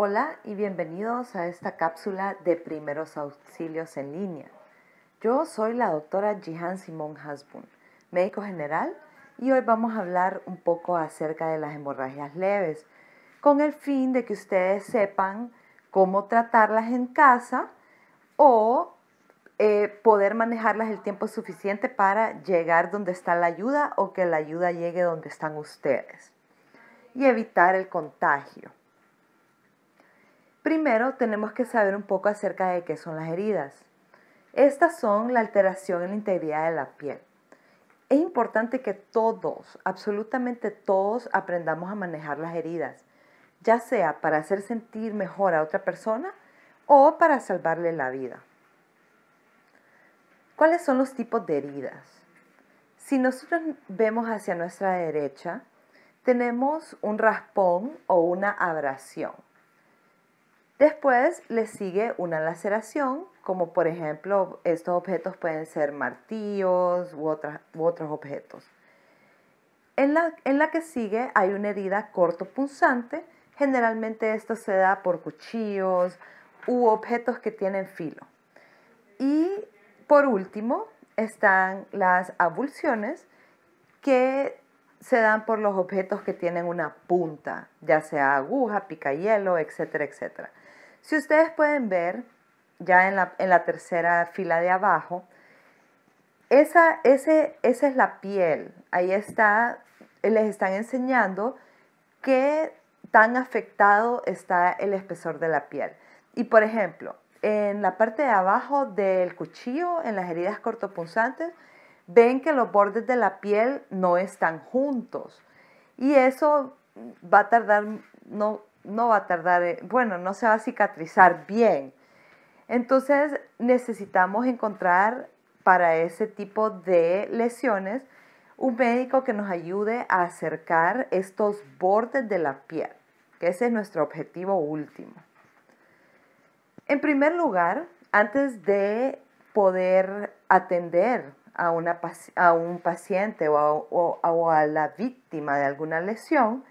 Hola y bienvenidos a esta cápsula de primeros auxilios en línea. Yo soy la doctora Jihan Simon Hasbun, médico general, y hoy vamos a hablar un poco acerca de las hemorragias leves, con el fin de que ustedes sepan cómo tratarlas en casa o eh, poder manejarlas el tiempo suficiente para llegar donde está la ayuda o que la ayuda llegue donde están ustedes y evitar el contagio. Primero tenemos que saber un poco acerca de qué son las heridas. Estas son la alteración en la integridad de la piel. Es importante que todos, absolutamente todos, aprendamos a manejar las heridas, ya sea para hacer sentir mejor a otra persona o para salvarle la vida. ¿Cuáles son los tipos de heridas? Si nosotros vemos hacia nuestra derecha, tenemos un raspón o una abrasión. Después le sigue una laceración, como por ejemplo estos objetos pueden ser martillos u, otras, u otros objetos. En la, en la, que sigue hay una herida cortopunzante, generalmente esto se da por cuchillos u objetos que tienen filo. Y por último están las abulsiones que se dan por los objetos que tienen una punta, ya sea aguja, picayelo, etcétera, etcétera. Si ustedes pueden ver, ya en la, tercera fila de abajo, esa, ese, esa es la piel. Ahí está, les están enseñando qué tan afectado está el espesor de la piel. Y por ejemplo, en la parte de abajo del cuchillo, en las heridas cortopunzantes, ven que los bordes de la piel no están juntos. Y eso va a tardar no, no va a tardar, eh, bueno, no se va a cicatrizar bien. Entonces necesitamos encontrar para ese tipo de lesiones un médico que nos ayude a acercar estos bordes de la piel, que ese es nuestro objetivo último. En primer lugar, antes de poder atender a, un paciente o a la víctima de alguna lesión,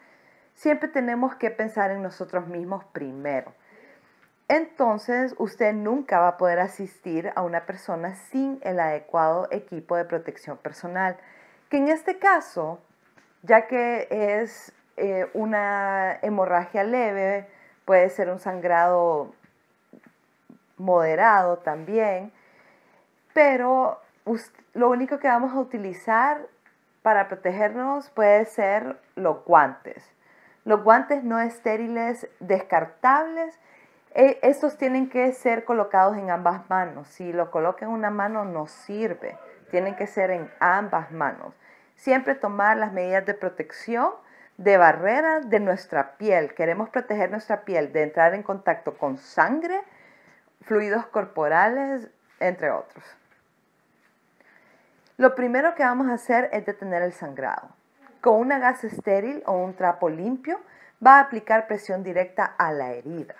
siempre tenemos que pensar en nosotros mismos primero. Entonces, usted nunca va a poder asistir a una persona sin el adecuado equipo de protección personal, que en este caso, ya que es eh, una hemorragia leve, puede ser un sangrado moderado también, pero lo único que vamos a utilizar para protegernos puede ser los guantes los guantes no estériles descartables, e, estos tienen que ser colocados en ambas manos. Si lo coloca en una mano no sirve, tienen que ser en ambas manos. Siempre tomar las medidas de protección de barrera de nuestra piel. Queremos proteger nuestra piel de entrar en contacto con sangre, fluidos corporales, entre otros. Lo primero que vamos a hacer es detener el sangrado. Con una gasa estéril o un trapo limpio va a aplicar presión directa a la herida.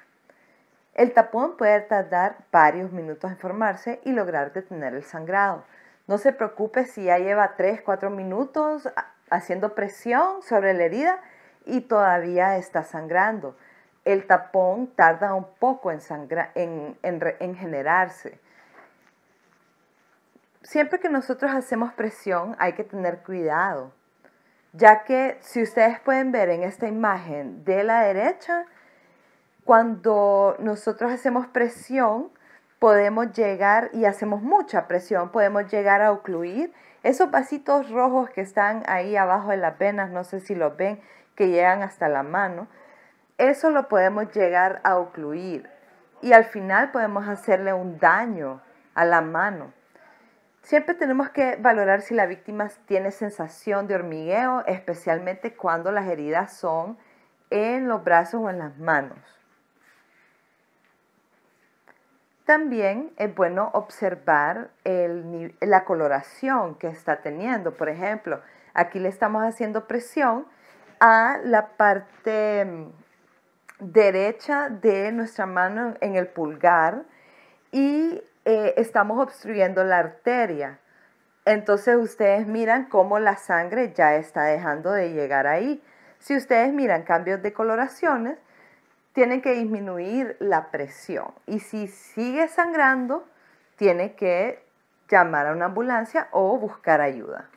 El tapón puede tardar varios minutos en formarse y lograr detener el sangrado. No se preocupe si ya lleva 3-4 minutos haciendo presión sobre la herida y todavía está sangrando. El tapón tarda un poco en, en generarse. Siempre que nosotros hacemos presión hay que tener cuidado ya que si ustedes pueden ver en esta imagen de la derecha, cuando nosotros hacemos presión, podemos llegar, y hacemos mucha presión, podemos llegar a ocluir esos pasitos rojos que están ahí abajo de las venas, no sé si los ven, que llegan hasta la mano, eso lo podemos llegar a ocluir y al final podemos hacerle un daño a la mano. Siempre tenemos que valorar si la víctima tiene sensación de hormigueo, especialmente cuando las heridas son en los brazos o en las manos. También es bueno observar la coloración que está teniendo. Por ejemplo, aquí le estamos haciendo presión a la parte mm, derecha de nuestra mano en el pulgar y eh, estamos obstruyendo la arteria. Entonces ustedes miran cómo la sangre ya está dejando de llegar ahí. Si ustedes miran cambios de coloraciones, tienen que disminuir la presión. Y si sigue sangrando, tiene que llamar a una ambulancia o buscar ayuda.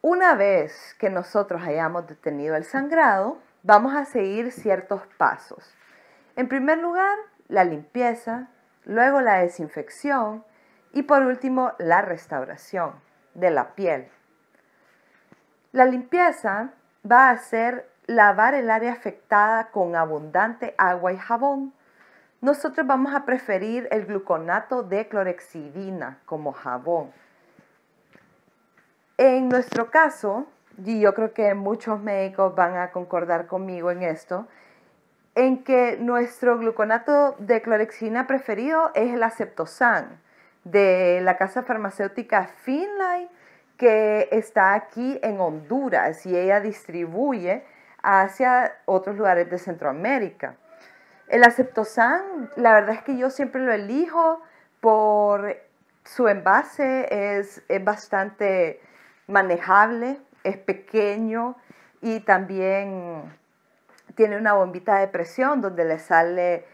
Una vez que nosotros hayamos detenido el sangrado, vamos a seguir ciertos pasos. En primer lugar, la limpieza, luego la desinfección y por último la restauración de la piel. La limpieza va a ser lavar el área afectada con abundante agua y jabón. Nosotros vamos a preferir el gluconato de clorexidina como jabón. En nuestro caso, y yo creo que muchos médicos van a concordar conmigo en esto, en que nuestro gluconato de clorexina preferido es el aceptosan de la casa farmacéutica Finlay que está aquí en Honduras y ella distribuye hacia otros lugares de Centroamérica. El aceptosan, la verdad es que yo siempre lo elijo por su envase, es, es bastante manejable, es pequeño y también tiene una bombita de presión donde le sale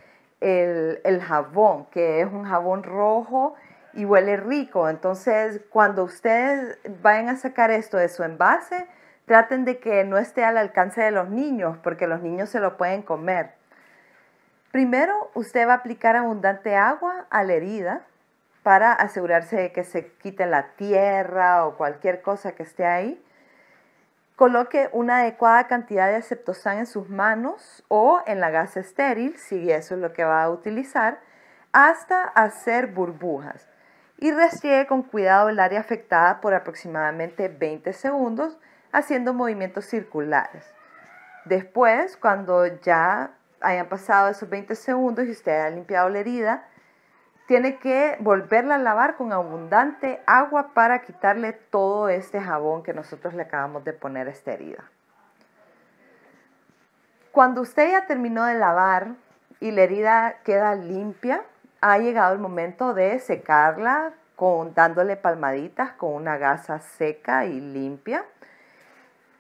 el, jabón, que es un jabón rojo y huele rico. Entonces, cuando ustedes vayan a sacar esto de su envase, traten de que no esté al alcance de los niños, porque los niños se lo pueden comer. Primero, usted va a aplicar abundante agua a la herida para asegurarse de que se quite la tierra o cualquier cosa que esté ahí. Coloque una adecuada cantidad de septozán en sus manos o en la gasa estéril, si eso es lo que va a utilizar, hasta hacer burbujas. Y restriegue con cuidado el área afectada por aproximadamente 20 segundos, haciendo movimientos circulares. Después, cuando ya hayan pasado esos 20 segundos y usted haya limpiado la herida, tiene que volverla a lavar con abundante agua para quitarle todo este jabón que nosotros le acabamos de poner a esta herida. Cuando usted ya terminó de lavar y la herida queda limpia, ha llegado el momento de secarla dándole palmaditas con una gasa seca y limpia.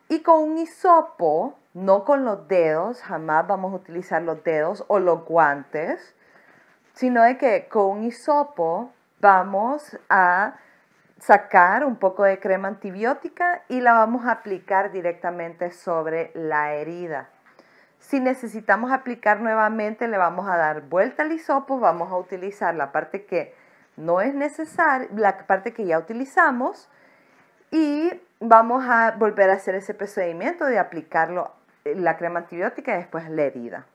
Y con un hisopo, no con los dedos, jamás vamos a utilizar los dedos o los guantes, sino de que con un hisopo vamos a sacar un poco de crema antibiótica y la vamos a aplicar directamente sobre la herida. Si necesitamos aplicar nuevamente, le vamos a dar vuelta al hisopo, vamos a utilizar la parte que no es necesaria, la parte que ya utilizamos y vamos a volver a hacer ese procedimiento de aplicarlo eh, la crema antibiótica y después la herida.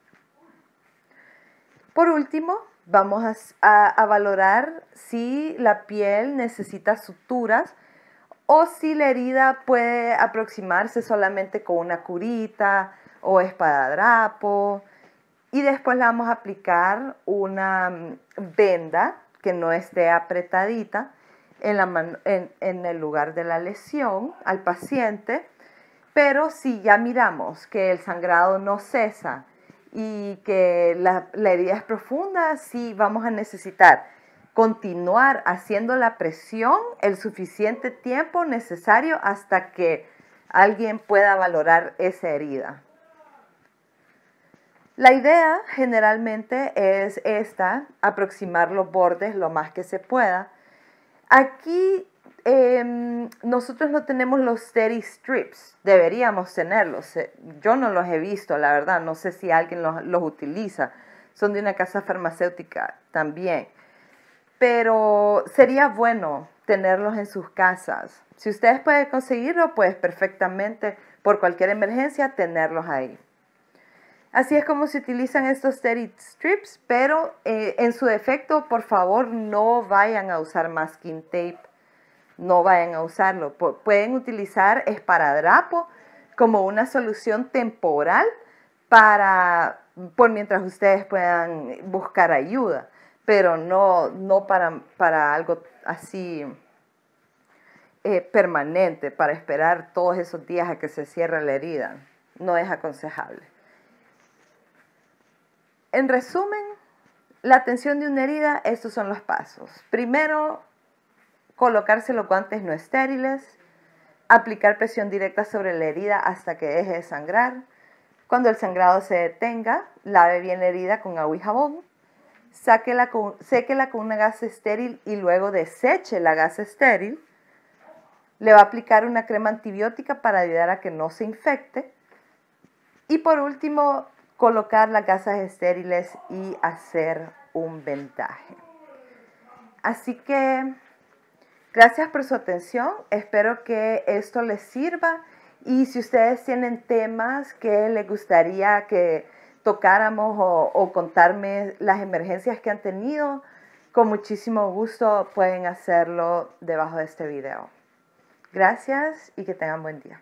Por último, Vamos a, valorar si la piel necesita suturas o si la herida puede aproximarse solamente con una curita o espadadrapo. Y después le vamos a aplicar una mm, venda que no esté apretadita en, el lugar de la lesión al paciente. Pero si ya miramos que el sangrado no cesa y que la, herida es profunda, sí vamos a necesitar continuar haciendo la presión el suficiente tiempo necesario hasta que alguien pueda valorar esa herida. La idea generalmente es esta, aproximar los bordes lo más que se pueda. Aquí Em, nosotros no tenemos los steady strips, deberíamos tenerlos. Eh, yo no los he visto, la verdad, no sé si alguien los, utiliza. Son de una casa farmacéutica también. Pero sería bueno tenerlos en sus casas. Si ustedes pueden conseguirlo, pues perfectamente, por cualquier emergencia, tenerlos ahí. Así es como se utilizan estos steady strips, pero eh, en su defecto, por favor, no vayan a usar masking tape no vayan a usarlo. pueden utilizar esparadrapo como una solución temporal para, por mientras ustedes puedan buscar ayuda, pero no, no para, algo así eh, permanente, para esperar todos esos días a que se cierre la herida. No es aconsejable. En resumen, la atención de una herida, estos son los pasos. Primero, colocarse los guantes no estériles, aplicar presión directa sobre la herida hasta que deje de sangrar. Cuando el sangrado se detenga, lave bien la herida con agua y jabón, Sáquela séquela con una gasa estéril y luego deseche la gasa estéril. Le va a aplicar una crema antibiótica para ayudar a que no se infecte. Y por último, colocar las gasas estériles y hacer un vendaje. Así que Gracias por su atención, espero que esto les sirva y si ustedes tienen temas que les gustaría que tocáramos o, contarme las emergencias que han tenido, con muchísimo gusto pueden hacerlo debajo de este video. Gracias y que tengan buen día.